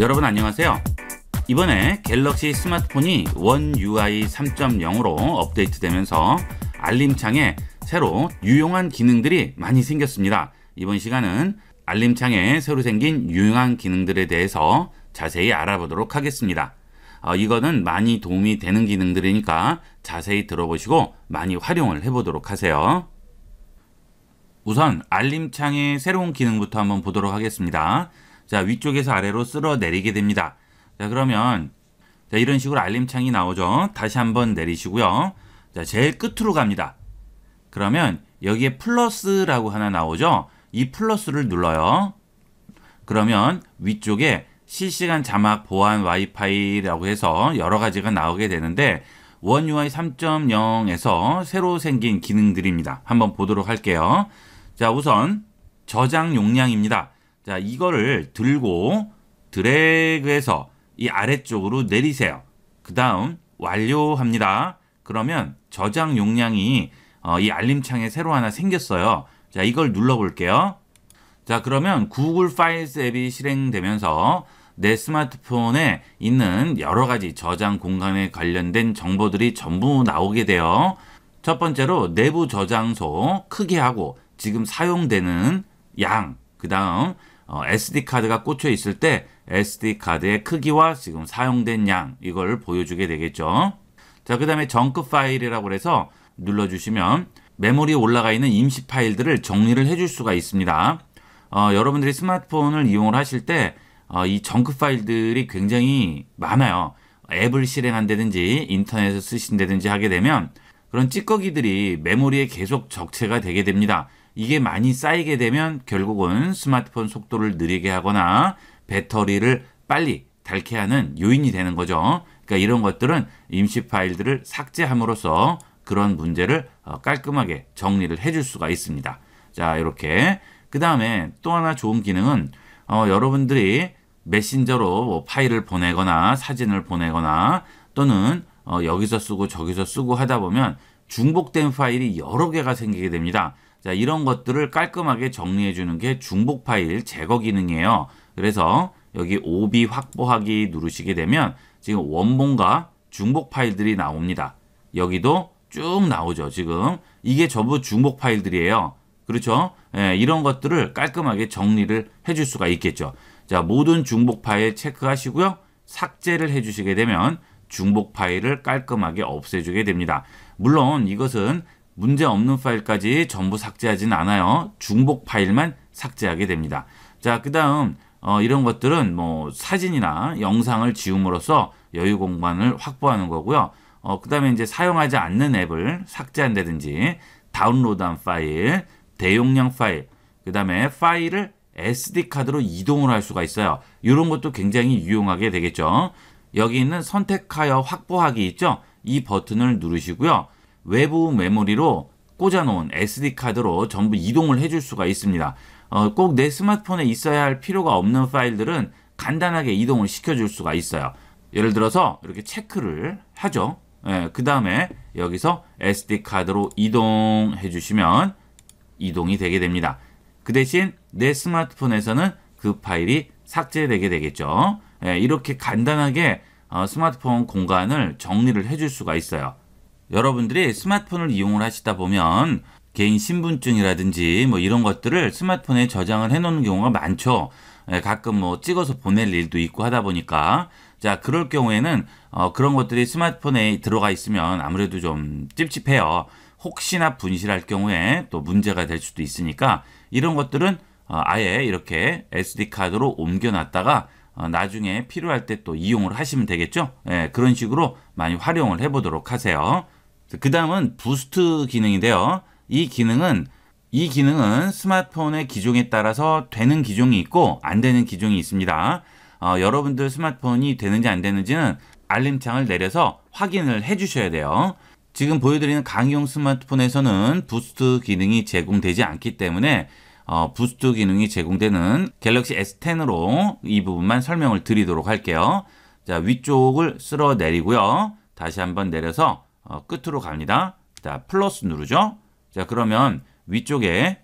여러분 안녕하세요. 이번에 갤럭시 스마트폰이 원 UI 3.0으로 업데이트되면서 알림창에 새로 유용한 기능들이 많이 생겼습니다. 이번 시간은 알림창에 새로 생긴 유용한 기능들에 대해서 자세히 알아보도록 하겠습니다. 어, 이거는 많이 도움이 되는 기능들이니까 자세히 들어보시고 많이 활용을 해보도록 하세요. 우선 알림창의 새로운 기능부터 한번 보도록 하겠습니다. 자 위쪽에서 아래로 쓸어 내리게 됩니다. 자 그러면 자, 이런 식으로 알림창이 나오죠. 다시 한번 내리시고요. 자 제일 끝으로 갑니다. 그러면 여기에 플러스라고 하나 나오죠. 이 플러스를 눌러요. 그러면 위쪽에 실시간 자막 보안 와이파이라고 해서 여러 가지가 나오게 되는데 원 UI 3.0에서 새로 생긴 기능들입니다. 한번 보도록 할게요. 자, 우선 저장 용량입니다. 자, 이거를 들고 드래그해서 이 아래쪽으로 내리세요. 그 다음 완료합니다. 그러면 저장 용량이 어, 이 알림창에 새로 하나 생겼어요. 자, 이걸 눌러볼게요. 자, 그러면 구글 파일스 앱이 실행되면서 내 스마트폰에 있는 여러 가지 저장 공간에 관련된 정보들이 전부 나오게 돼요. 첫 번째로 내부 저장소 크게 하고 지금 사용되는 양, 그 다음 어, SD 카드가 꽂혀 있을 때 SD 카드의 크기와 지금 사용된 양 이걸 보여주게 되겠죠. 자, 그 다음에 정크 파일이라고 해서 눌러주시면 메모리에 올라가 있는 임시 파일들을 정리를 해줄 수가 있습니다. 어, 여러분들이 스마트폰을 이용을 하실 때이 어, 정크 파일들이 굉장히 많아요. 앱을 실행한다든지 인터넷을 쓰신다든지 하게 되면 그런 찌꺼기들이 메모리에 계속 적체가 되게 됩니다. 이게 많이 쌓이게 되면 결국은 스마트폰 속도를 느리게 하거나 배터리를 빨리 닳게 하는 요인이 되는 거죠. 그러니까 이런 것들은 임시 파일들을 삭제함으로써 그런 문제를 어, 깔끔하게 정리를 해줄 수가 있습니다. 자, 이렇게. 그 다음에 또 하나 좋은 기능은 어, 여러분들이 메신저로 뭐 파일을 보내거나 사진을 보내거나 또는 어, 여기서 쓰고 저기서 쓰고 하다 보면 중복된 파일이 여러 개가 생기게 됩니다. 자, 이런 것들을 깔끔하게 정리해 주는 게 중복 파일 제거 기능이에요. 그래서 여기 오비 확보하기 누르시게 되면 지금 원본과 중복 파일들이 나옵니다. 여기도 쭉 나오죠. 지금 이게 전부 중복 파일들이에요. 그렇죠? 예, 이런 것들을 깔끔하게 정리를 해 줄 수가 있겠죠. 자, 모든 중복 파일 체크하시고요. 삭제를 해주시게 되면 중복 파일을 깔끔하게 없애주게 됩니다. 물론 이것은 문제 없는 파일까지 전부 삭제하진 않아요. 중복 파일만 삭제하게 됩니다. 자, 그 다음 어, 이런 것들은 뭐 사진이나 영상을 지움으로써 여유 공간을 확보하는 거고요. 어, 그 다음에 이제 사용하지 않는 앱을 삭제한다든지 다운로드한 파일, 대용량 파일, 그 다음에 파일을 SD카드로 이동을 할 수가 있어요. 이런 것도 굉장히 유용하게 되겠죠. 여기 있는 선택하여 확보하기 있죠? 이 버튼을 누르시고요. 외부 메모리로 꽂아놓은 SD카드로 전부 이동을 해 줄 수가 있습니다. 어, 꼭내 스마트폰에 있어야 할 필요가 없는 파일들은 간단하게 이동을 시켜줄 수가 있어요. 예를 들어서 이렇게 체크를 하죠. 예, 그 다음에 여기서 SD카드로 이동해 주시면 이동이 되게 됩니다. 그 대신 내 스마트폰에서는 그 파일이 삭제되게 되겠죠. 예, 이렇게 간단하게 어, 스마트폰 공간을 정리를 해 줄 수가 있어요. 여러분들이 스마트폰을 이용을 하시다 보면 개인 신분증이라든지 뭐 이런 것들을 스마트폰에 저장을 해 놓는 경우가 많죠. 예, 가끔 뭐 찍어서 보낼 일도 있고 하다 보니까 자 그럴 경우에는 어, 그런 것들이 스마트폰에 들어가 있으면 아무래도 좀 찝찝해요. 혹시나 분실할 경우에 또 문제가 될 수도 있으니까 이런 것들은 어, 아예 이렇게 SD 카드로 옮겨놨다가 어, 나중에 필요할 때 또 이용을 하시면 되겠죠. 예, 그런 식으로 많이 활용을 해보도록 하세요. 그 다음은 부스트 기능인데요. 이 기능은 이 기능은 스마트폰의 기종에 따라서 되는 기종이 있고 안 되는 기종이 있습니다. 어, 여러분들 스마트폰이 되는지 안 되는지는 알림창을 내려서 확인을 해 주셔야 돼요. 지금 보여드리는 강용 스마트폰에서는 부스트 기능이 제공되지 않기 때문에 어, 부스트 기능이 제공되는 갤럭시 S10으로 이 부분만 설명을 드리도록 할게요. 자 위쪽을 쓸어 내리고요. 다시 한번 내려서 어, 끝으로 갑니다. 자, 플러스 누르죠. 자, 그러면 위쪽에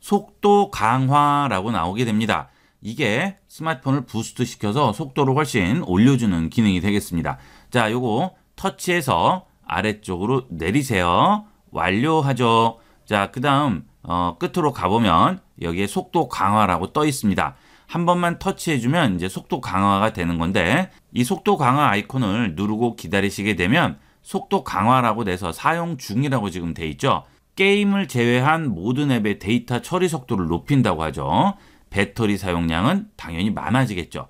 속도 강화라고 나오게 됩니다. 이게 스마트폰을 부스트 시켜서 속도를 훨씬 올려주는 기능이 되겠습니다. 자, 요거 터치해서 아래쪽으로 내리세요. 완료하죠. 자, 그 다음 어, 끝으로 가보면 여기에 속도 강화라고 떠 있습니다. 한 번만 터치해주면 이제 속도 강화가 되는 건데 이 속도 강화 아이콘을 누르고 기다리시게 되면 속도 강화라고 돼서 사용 중이라고 지금 돼 있죠. 게임을 제외한 모든 앱의 데이터 처리 속도를 높인다고 하죠. 배터리 사용량은 당연히 많아지겠죠.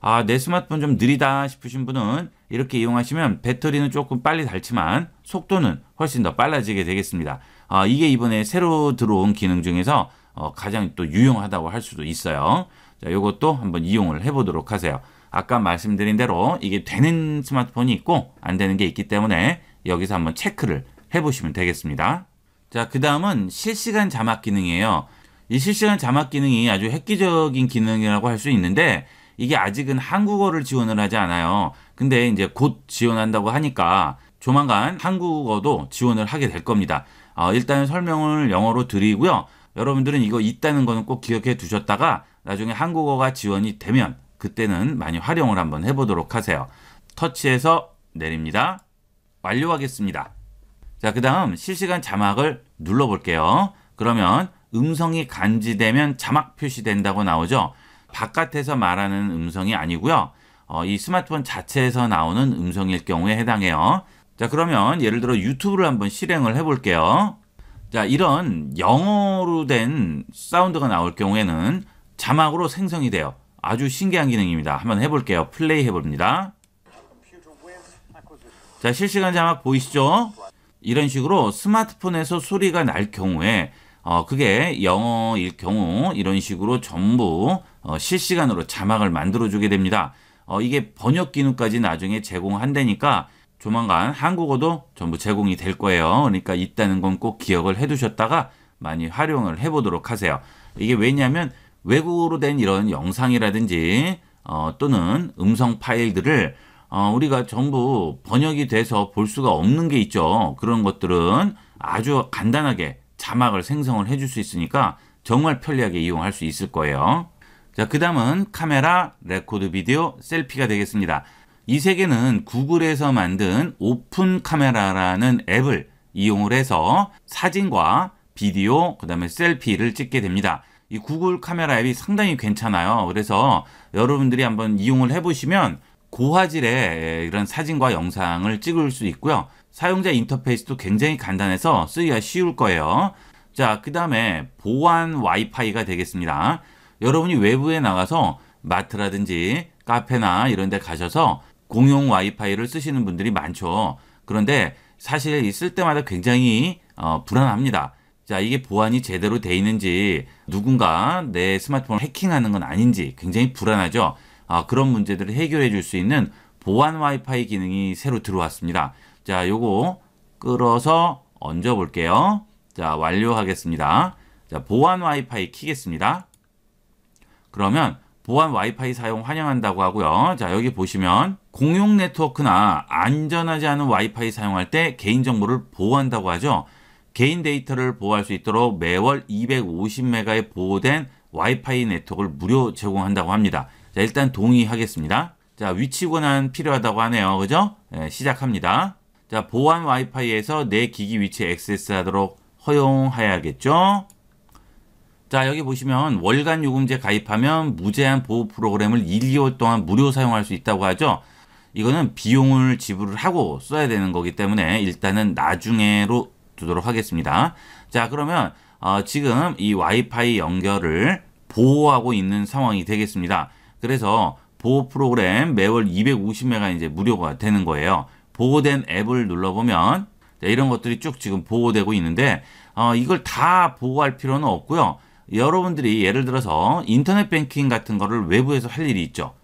아, 내 스마트폰 좀 느리다 싶으신 분은 이렇게 이용하시면 배터리는 조금 빨리 닳지만 속도는 훨씬 더 빨라지게 되겠습니다. 아, 이게 이번에 새로 들어온 기능 중에서 어, 가장 또 유용하다고 할 수도 있어요. 자, 이것도 한번 이용을 해보도록 하세요. 아까 말씀드린 대로 이게 되는 스마트폰이 있고 안 되는 게 있기 때문에 여기서 한번 체크를 해보시면 되겠습니다. 자, 그 다음은 실시간 자막 기능이에요. 이 실시간 자막 기능이 아주 획기적인 기능이라고 할 수 있는데 이게 아직은 한국어를 지원을 하지 않아요. 근데 이제 곧 지원한다고 하니까 조만간 한국어도 지원을 하게 될 겁니다. 어, 일단 설명을 영어로 드리고요. 여러분들은 이거 있다는 거는 꼭 기억해 두셨다가 나중에 한국어가 지원이 되면 그때는 많이 활용을 한번 해보도록 하세요. 터치해서 내립니다. 완료하겠습니다. 자, 그 다음 실시간 자막을 눌러볼게요. 그러면 음성이 간지되면 자막 표시된다고 나오죠. 바깥에서 말하는 음성이 아니고요. 어, 이 스마트폰 자체에서 나오는 음성일 경우에 해당해요. 자, 그러면 예를 들어 유튜브를 한번 실행을 해볼게요. 자, 이런 영어로 된 사운드가 나올 경우에는 자막으로 생성이 돼요. 아주 신기한 기능입니다. 한번 해볼게요. 플레이 해봅니다. 자, 실시간 자막 보이시죠? 이런 식으로 스마트폰에서 소리가 날 경우에 어, 그게 영어일 경우 이런 식으로 전부 어, 실시간으로 자막을 만들어주게 됩니다. 어, 이게 번역 기능까지 나중에 제공한다니까 조만간 한국어도 전부 제공이 될 거예요. 그러니까 있다는 건 꼭 기억을 해두셨다가 많이 활용을 해보도록 하세요. 이게 왜냐하면 외국어로 된 이런 영상이라든지 어, 또는 음성 파일들을 어, 우리가 전부 번역이 돼서 볼 수가 없는 게 있죠. 그런 것들은 아주 간단하게 자막을 생성을 해 줄 수 있으니까 정말 편리하게 이용할 수 있을 거예요. 자, 그 다음은 카메라, 레코드 비디오, 셀피가 되겠습니다. 이세 개는 구글에서 만든 오픈 카메라라는 앱을 이용을 해서 사진과 비디오, 그 다음에 셀피를 찍게 됩니다. 이 구글 카메라 앱이 상당히 괜찮아요. 그래서 여러분들이 한번 이용을 해보시면 고화질의 예, 이런 사진과 영상을 찍을 수 있고요. 사용자 인터페이스도 굉장히 간단해서 쓰기가 쉬울 거예요. 자, 그 다음에 보안 와이파이가 되겠습니다. 여러분이 외부에 나가서 마트라든지 카페나 이런 데 가셔서 공용 와이파이를 쓰시는 분들이 많죠. 그런데 사실 있을 때마다 굉장히 어, 불안합니다. 자 이게 보안이 제대로 돼 있는지 누군가 내 스마트폰을 해킹하는 건 아닌지 굉장히 불안하죠. 아, 그런 문제들을 해결해 줄 수 있는 보안 와이파이 기능이 새로 들어왔습니다. 자 요거 끌어서 얹어 볼게요. 자 완료하겠습니다. 자 보안 와이파이 키겠습니다. 그러면 보안 와이파이 사용 환영한다고 하고요. 자 여기 보시면 공용 네트워크나 안전하지 않은 와이파이 사용할 때 개인정보를 보호한다고 하죠. 개인 데이터를 보호할 수 있도록 매월 250메가의 보호된 와이파이 네트워크를 무료 제공한다고 합니다. 자, 일단 동의하겠습니다. 자, 위치 권한 필요하다고 하네요. 그죠? 네, 시작합니다. 자, 보안 와이파이에서 내 기기 위치에 액세스하도록 허용해야겠죠? 자, 여기 보시면 월간 요금제 가입하면 무제한 보호 프로그램을 1개월 동안 무료 사용할 수 있다고 하죠. 이거는 비용을 지불을 하고 써야 되는 거기 때문에 일단은 나중에로 두도록 하겠습니다. 자 그러면 어, 지금 이 와이파이 연결을 보호하고 있는 상황이 되겠습니다. 그래서 보호 프로그램 매월 250메가 이제 무료가 되는 거예요. 보호된 앱을 눌러보면 자, 이런 것들이 쭉 지금 보호되고 있는데 어, 이걸 다 보호할 필요는 없고요. 여러분들이 예를 들어서 인터넷 뱅킹 같은 거를 외부에서 할 일이 있죠.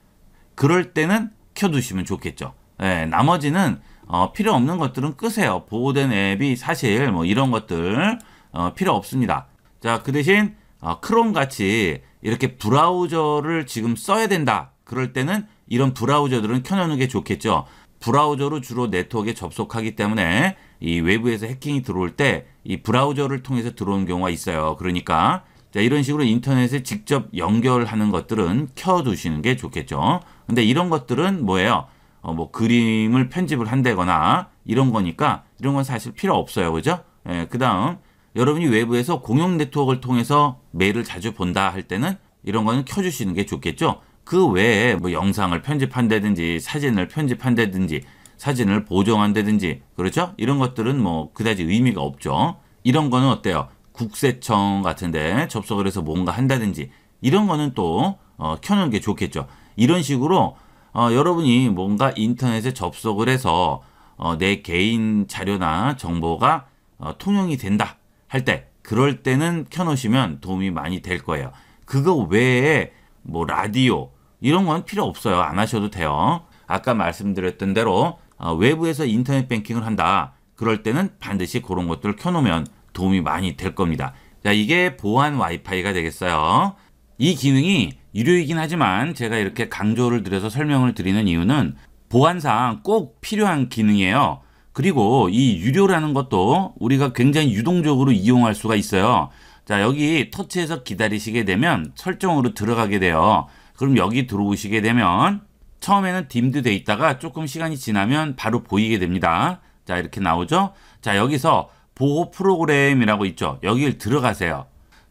그럴 때는 켜두시면 좋겠죠. 예, 나머지는 어, 필요 없는 것들은 끄세요. 보호된 앱이 사실 뭐 이런 것들 어, 필요 없습니다. 자, 그 대신 어, 크롬 같이 이렇게 브라우저를 지금 써야 된다. 그럴 때는 이런 브라우저들은 켜놓는 게 좋겠죠. 브라우저로 주로 네트워크에 접속하기 때문에 이 외부에서 해킹이 들어올 때 이 브라우저를 통해서 들어오는 경우가 있어요. 그러니까 자, 이런 식으로 인터넷에 직접 연결하는 것들은 켜두시는 게 좋겠죠. 근데 이런 것들은 뭐예요? 어, 뭐 그림을 편집을 한다거나 이런 거니까 이런 건 사실 필요 없어요. 그죠? 예, 그 다음 여러분이 외부에서 공용 네트워크를 통해서 메일을 자주 본다 할 때는 이런 거는 켜주시는 게 좋겠죠. 그 외에 뭐 영상을 편집한다든지 사진을 편집한다든지 사진을 보정한다든지 그렇죠? 이런 것들은 뭐 그다지 의미가 없죠. 이런 거는 어때요? 국세청 같은데 접속을 해서 뭔가 한다든지 이런 거는 또 어, 켜놓은 게 좋겠죠. 이런 식으로 어, 여러분이 뭔가 인터넷에 접속을 해서 어, 내 개인 자료나 정보가 어, 통용이 된다 할 때 그럴 때는 켜놓으시면 도움이 많이 될 거예요. 그거 외에 뭐 라디오 이런 건 필요 없어요. 안 하셔도 돼요. 아까 말씀드렸던 대로 어, 외부에서 인터넷 뱅킹을 한다. 그럴 때는 반드시 그런 것들을 켜놓으면 도움이 많이 될 겁니다. 자, 이게 보안 와이파이가 되겠어요. 이 기능이 유료이긴 하지만 제가 이렇게 강조를 드려서 설명을 드리는 이유는 보안상 꼭 필요한 기능이에요. 그리고 이 유료라는 것도 우리가 굉장히 유동적으로 이용할 수가 있어요. 자 여기 터치해서 기다리시게 되면 설정으로 들어가게 돼요. 그럼 여기 들어오시게 되면 처음에는 딤드 돼 있다가 조금 시간이 지나면 바로 보이게 됩니다. 자 이렇게 나오죠. 자 여기서 보호 프로그램이라고 있죠. 여기를 들어가세요.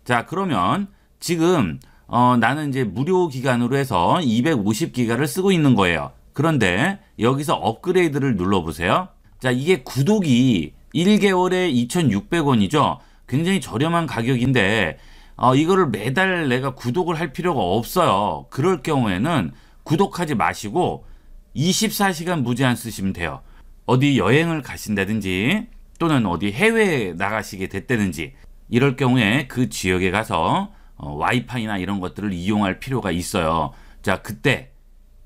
자 그러면 지금 어, 나는 이제 무료 기간으로 해서 250기가를 쓰고 있는 거예요. 그런데 여기서 업그레이드를 눌러보세요. 자, 이게 구독이 1개월에 2,600원이죠. 굉장히 저렴한 가격인데 어, 이거를 매달 내가 구독을 할 필요가 없어요. 그럴 경우에는 구독하지 마시고 24시간 무제한 쓰시면 돼요. 어디 여행을 가신다든지 또는 어디 해외에 나가시게 됐다든지 이럴 경우에 그 지역에 가서 어, 와이파이나 이런 것들을 이용할 필요가 있어요. 자, 그때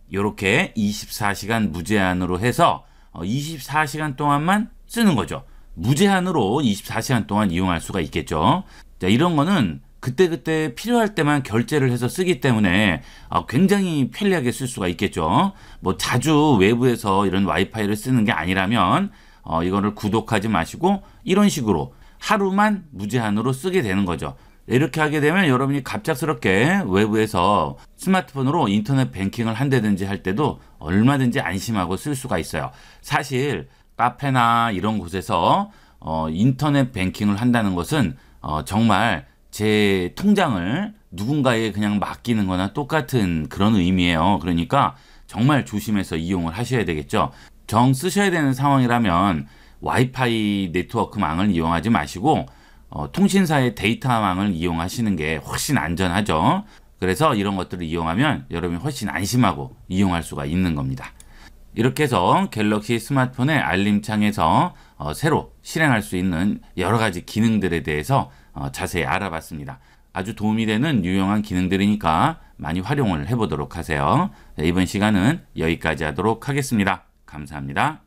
이렇게 24시간 무제한으로 해서 24시간 어, 동안만 쓰는 거죠. 무제한으로 24시간 동안 이용할 수가 있겠죠. 자, 이런 거는 그때그때 그때 필요할 때만 결제를 해서 쓰기 때문에 어, 굉장히 편리하게 쓸 수가 있겠죠. 뭐 자주 외부에서 이런 와이파이를 쓰는 게 아니라면 어, 이거를 구독하지 마시고 이런 식으로 하루만 무제한으로 쓰게 되는 거죠. 이렇게 하게 되면 여러분이 갑작스럽게 외부에서 스마트폰으로 인터넷 뱅킹을 한다든지 할 때도 얼마든지 안심하고 쓸 수가 있어요. 사실 카페나 이런 곳에서 어, 인터넷 뱅킹을 한다는 것은 어, 정말 제 통장을 누군가에 그냥 맡기는 거나 똑같은 그런 의미예요. 그러니까 정말 조심해서 이용을 하셔야 되겠죠. 정 쓰셔야 되는 상황이라면 와이파이 네트워크망을 이용하지 마시고 어, 통신사의 데이터망을 이용하시는 게 훨씬 안전하죠. 그래서 이런 것들을 이용하면 여러분이 훨씬 안심하고 이용할 수가 있는 겁니다. 이렇게 해서 갤럭시 스마트폰의 알림창에서 어, 새로 실행할 수 있는 여러 가지 기능들에 대해서 어, 자세히 알아봤습니다. 아주 도움이 되는 유용한 기능들이니까 많이 활용을 해보도록 하세요. 네, 이번 시간은 여기까지 하도록 하겠습니다. 감사합니다.